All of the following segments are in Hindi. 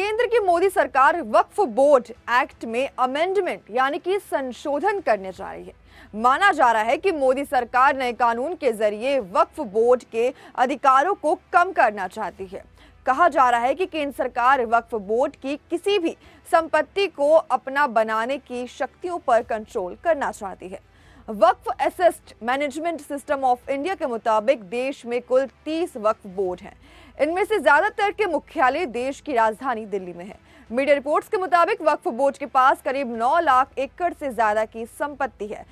केंद्र की मोदी सरकार वक्फ बोर्ड एक्ट में अमेंडमेंट यानी कि संशोधन करने जा रही है माना जा रहा है कि मोदी सरकार नए कानून के जरिए वक्फ बोर्ड के अधिकारों को कम करना चाहती है कहा जा रहा है कि केंद्र सरकार वक्फ बोर्ड की किसी भी संपत्ति को अपना बनाने की शक्तियों पर कंट्रोल करना चाहती है Waqf assets management system of India के मुताबिक देश में कुल 30 वक्फ बोर्ड हैं इनमें से ज्यादातर के मुख्यालय देश की राजधानी दिल्ली में है मीडिया रिपोर्ट्स के मुताबिक वक्फ बोर्ड के पास करीब 9 लाख एकड़ से ज्यादा की संपत्ति है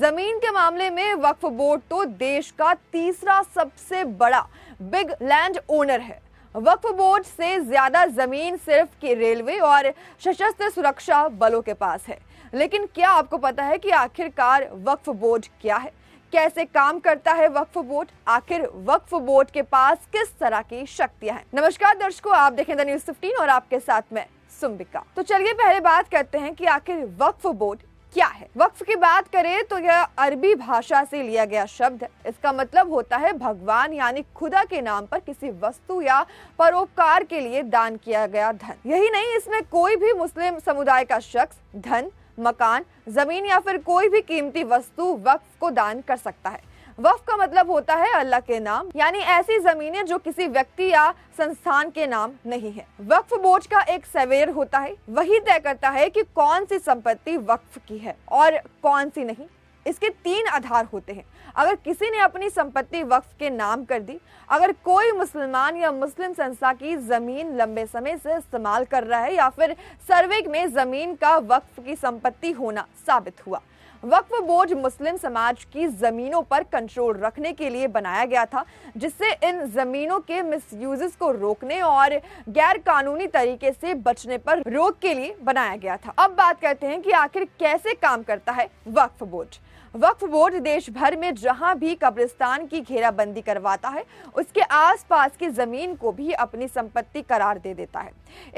जमीन के मामले में वक्फ बोर्ड तो देश का तीसरा सबसे बड़ा बिग लैंड ओनर है वक्फ बोर्ड से ज्यादा जमीन सिर्फ की रेलवे और सशस्त्र सुरक्षा बलों के पास है लेकिन क्या आपको पता है कि आखिरकार वक्फ बोर्ड क्या है कैसे काम करता है वक्फ बोर्ड आखिर वक्फ बोर्ड के पास किस तरह की शक्तियां हैं नमस्कार दर्शकों आप देखें द न्यूज फिफ्टीन और आपके साथ में सुम्बिका तो चलिए पहले बात करते हैं कि आखिर वक्फ बोर्ड क्या है वक्फ की बात करें तो यह अरबी भाषा से लिया गया शब्द है इसका मतलब होता है भगवान यानी खुदा के नाम पर किसी वस्तु या परोपकार के लिए दान किया गया धन यही नहीं इसमें कोई भी मुस्लिम समुदाय का शख्स धन मकान जमीन या फिर कोई भी कीमती वस्तु वक्फ को दान कर सकता है वफ का मतलब होता है अल्लाह के नाम यानी ऐसी जमीनें जो किसी व्यक्ति या संस्थान के नाम नहीं है वक्फ बोर्ड का एक सवेर होता है वही तय करता है कि कौन सी संपत्ति वक्फ की है और कौन सी नहीं इसके तीन आधार होते हैं अगर किसी ने अपनी संपत्ति वक्फ के नाम कर दी अगर कोई मुसलमान या मुस्लिम संस्था की ज़मीन लंबे समय से इस्तेमाल कर रहा है या फिर सर्वे में ज़मीन का वक्फ की संपत्ति होना साबित हुआ वक्फ बोर्ड मुस्लिम समाज की ज़मीनों पर कंट्रोल रखने के लिए बनाया गया था जिससे इन ज़मीनों के मिस को रोकने और गैर कानूनी तरीके से बचने पर रोक के लिए बनाया गया था अब बात करते हैं कि आखिर कैसे काम करता है वक्फ बोर्ड वक्फ बोर्ड देश भर में जहां भी कब्रिस्तान की घेराबंदी करवाता है उसके आसपास की ज़मीन को भी अपनी संपत्ति करार दे देता है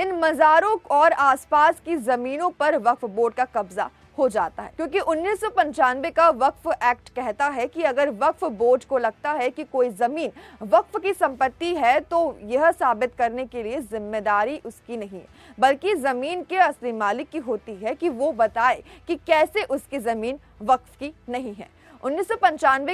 इन मज़ारों और आसपास की ज़मीनों पर वक्फ बोर्ड का कब्जा हो जाता है क्योंकि उन्नीस का वक्फ एक्ट कहता है कि अगर वक्फ बोर्ड को लगता है कि कोई ज़मीन वक्फ की संपत्ति है तो यह साबित करने के लिए जिम्मेदारी उसकी नहीं बल्कि ज़मीन के असली मालिक की होती है कि वो बताए कि कैसे उसकी ज़मीन वक्फ की नहीं है उन्नीस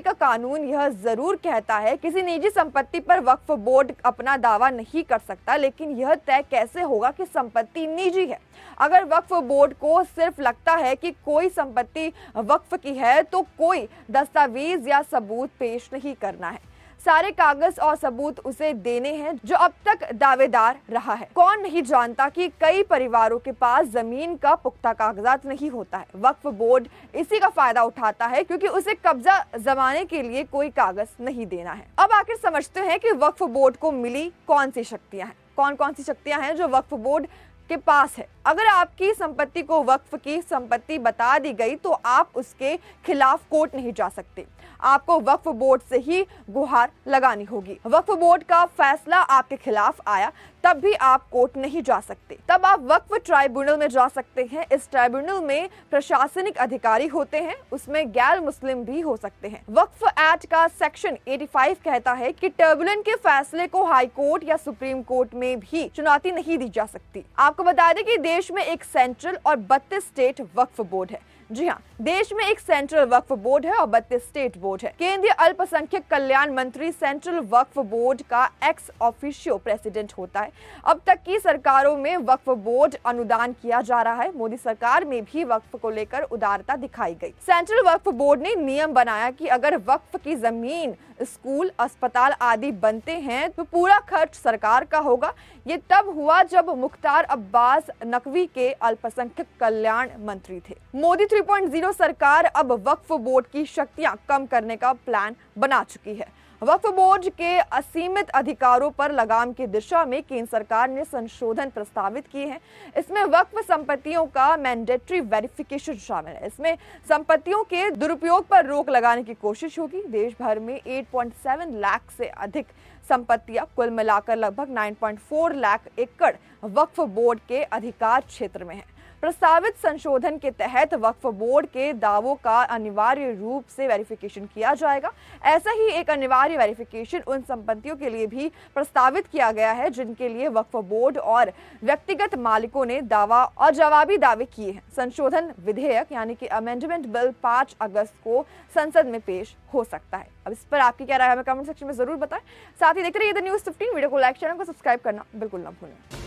का कानून यह ज़रूर कहता है किसी निजी संपत्ति पर वक्फ बोर्ड अपना दावा नहीं कर सकता लेकिन यह तय कैसे होगा कि संपत्ति निजी है अगर वक्फ बोर्ड को सिर्फ लगता है कि कोई संपत्ति वक्फ की है तो कोई दस्तावेज या सबूत पेश नहीं करना है सारे कागज और सबूत उसे देने हैं जो अब तक दावेदार रहा है कौन नहीं जानता कि कई परिवारों के पास जमीन का पुख्ता कागजात नहीं होता है वक्फ बोर्ड इसी का फायदा उठाता है क्योंकि उसे कब्जा जमाने के लिए कोई कागज नहीं देना है अब आखिर समझते हैं कि वक्फ बोर्ड को मिली कौन सी शक्तियां हैं कौन कौन सी शक्तियां हैं जो वक्फ बोर्ड के पास है अगर आपकी संपत्ति को वक्फ की संपत्ति बता दी गई तो आप उसके खिलाफ कोर्ट नहीं जा सकते आपको वक्फ बोर्ड से ही गुहार लगानी होगी वक्फ बोर्ड का फैसला आपके खिलाफ आया तब भी आप कोर्ट नहीं जा सकते तब आप वक्फ ट्राइब्यूनल में जा सकते हैं इस ट्राइब्यूनल में प्रशासनिक अधिकारी होते हैं उसमें गैर मुस्लिम भी हो सकते हैं वक्फ एक्ट का सेक्शन 85 कहता है कि ट्रिब्यूनल के फैसले को हाई कोर्ट या सुप्रीम कोर्ट में भी चुनौती नहीं दी जा सकती आपको बता दें कि देश में एक सेंट्रल और बत्तीस स्टेट वक्फ बोर्ड है जी हाँ देश में एक सेंट्रल वक्फ बोर्ड है और बत्तीस स्टेट बोर्ड है केंद्रीय अल्पसंख्यक कल्याण मंत्री सेंट्रल वक्फ बोर्ड का एक्स ऑफिशियो प्रेसिडेंट होता है अब तक की सरकारों में वक्फ बोर्ड अनुदान किया जा रहा है मोदी सरकार में भी वक्फ को लेकर उदारता दिखाई गई सेंट्रल वक्फ बोर्ड ने नियम बनाया की अगर वक्फ की जमीन स्कूल अस्पताल आदि बनते हैं तो पूरा खर्च सरकार का होगा ये तब हुआ जब मुख्तार अब्बास नकवी के अल्पसंख्यक कल्याण मंत्री थे मोदी 3.0 सरकार अब वक्फ बोर्ड की शक्तियां कम करने का प्लान बना चुकी है वक्फ बोर्ड के असीमित अधिकारों पर लगाम की दिशा में केंद्र सरकार ने संशोधन प्रस्तावित किए हैं इसमें वक्फ संपत्तियों का मैंडेटरी वेरिफिकेशन शामिल है इसमें संपत्तियों के दुरुपयोग पर रोक लगाने की कोशिश होगी देश भर में 8.7 लाख से अधिक संपत्तियां कुल मिलाकर लगभग 9.4 लाख एकड़ वक्फ बोर्ड के अधिकार क्षेत्र में है प्रस्तावित संशोधन के तहत वक्फ बोर्ड के दावों का अनिवार्य रूप से वेरिफिकेशन किया जाएगा ऐसा ही एक अनिवार्य वेरिफिकेशन उन संपत्तियों के लिए भी प्रस्तावित किया गया है जिनके लिए वक्फ बोर्ड और व्यक्तिगत मालिकों ने दावा और जवाबी दावे किए हैं संशोधन विधेयक यानी कि अमेंडमेंट बिल पांच अगस्त को संसद में पेश हो सकता है अब इस पर आपकी क्या राय हमें कमेंट सेक्शन में जरूर बताएं साथ ही देखते रहिए द न्यूज फिफ्टीन वीडियो को लाइक चैनल को सब्सक्राइब करना बिल्कुल ना भूलें